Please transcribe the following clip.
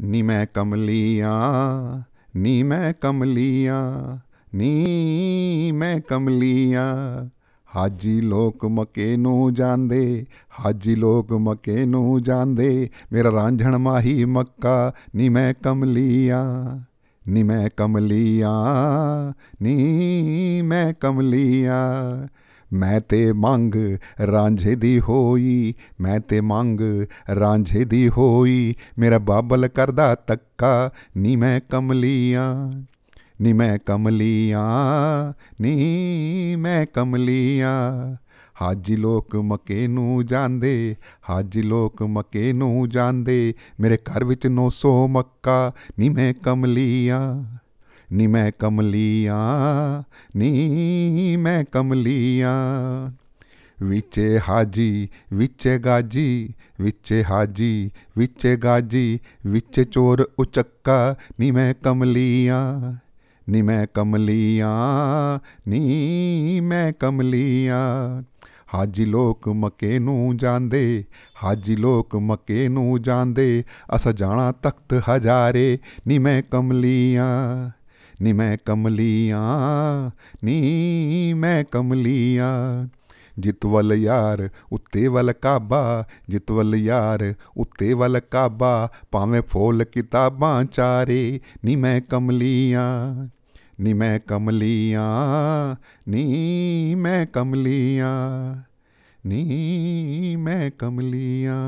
ਨੀ ਮੈਂ ਕਮਲੀਆਂ ਨੀ ਮੈਂ ਕਮਲੀਆਂ ਨੀ ਮੈਂ ਕਮਲੀਆਂ ਹਾਜੀ ਲੋਕ ਮਕੇ ਨੂੰ ਜਾਂਦੇ ਹਾਜੀ ਲੋਕ ਮਕੇ ਨੂੰ ਜਾਂਦੇ ਮੇਰਾ ਰਾਂਝਣ ਮਾਹੀ ਮੱਕਾ ਨੀ ਮੈਂ ਕਮਲੀਆਂ ਨੀ ਮੈਂ ਕਮਲੀਆਂ ਨੀ ਮੈਂ ਕਮਲੀਆਂ ਮੈਂ ਤੇ ਮੰਗ ਰਾਂਝੇ ਦੀ ਹੋਈ ਮੈਂ ਤੇ ਮੰਗ ਰਾਂਝੇ ਦੀ ਹੋਈ ਮੇਰਾ ਬਾਬਲ ਕਰਦਾ ਤੱਕਾ ਨੀ ਮੈਂ ਕਮਲੀਆਂ ਨੀ ਮੈਂ ਕਮਲੀਆਂ ਨੀ ਮੈਂ ਕਮਲੀਆਂ ਹਾਜੀ ਲੋਕ ਮਕੇ ਨੂੰ ਜਾਂਦੇ ਹਾਜੀ ਲੋਕ ਮਕੇ ਨੂੰ ਜਾਂਦੇ ਮੇਰੇ ਘਰ ਵਿੱਚ 900 ਮੱਕਾ ਨੀ ਮੈਂ ਕਮਲੀਆਂ ਨੀ ਮੈਂ ਕਮਲੀਆਂ ਨੀ ਮੈਂ ਕਮਲੀਆਂ ਵਿੱਚ ਹਾਜੀ ਵਿੱਚ ਗਾਜੀ ਵਿੱਚ ਹਾਜੀ ਵਿੱਚ ਗਾਜੀ ਵਿੱਚ ਚੋਰ ਉਚੱਕਾ ਨੀ ਮੈਂ ਕਮਲੀਆਂ ਨੀ ਮੈਂ ਕਮਲੀਆਂ ਨੀ ਮੈਂ ਕਮਲੀਆਂ ਹਾਜੀ ਲੋਕ ਮਕੇ ਨੂੰ ਜਾਂਦੇ ਹਾਜੀ ਲੋਕ ਮਕੇ ਨੂੰ ਜਾਂਦੇ ਅਸ ਜਾਣਾ ਤਖਤ ਹਜ਼ਾਰੇ ਨੀ ਮੈਂ ਕਮਲੀਆਂ ਨੀ ਮੈਂ ਕਮਲੀਆਂ ਨੀ ਮੈਂ ਕਮਲੀਆਂ ਜਿਤਵਲ ਯਾਰ ਉੱਤੇ ਵੱਲ ਕਾਬਾ ਜਿਤਵਲ ਯਾਰ ਉੱਤੇ ਵੱਲ ਕਾਬਾ ਪਾਵੇਂ ਫੋਲ ਕਿਤਾਬਾਂ ਚਾਰੇ ਨੀ ਮੈਂ ਕਮਲੀਆਂ ਨੀ ਮੈਂ ਕਮਲੀਆਂ ਨੀ ਮੈਂ ਕਮਲੀਆਂ ਨੀ ਮੈਂ ਕਮਲੀਆਂ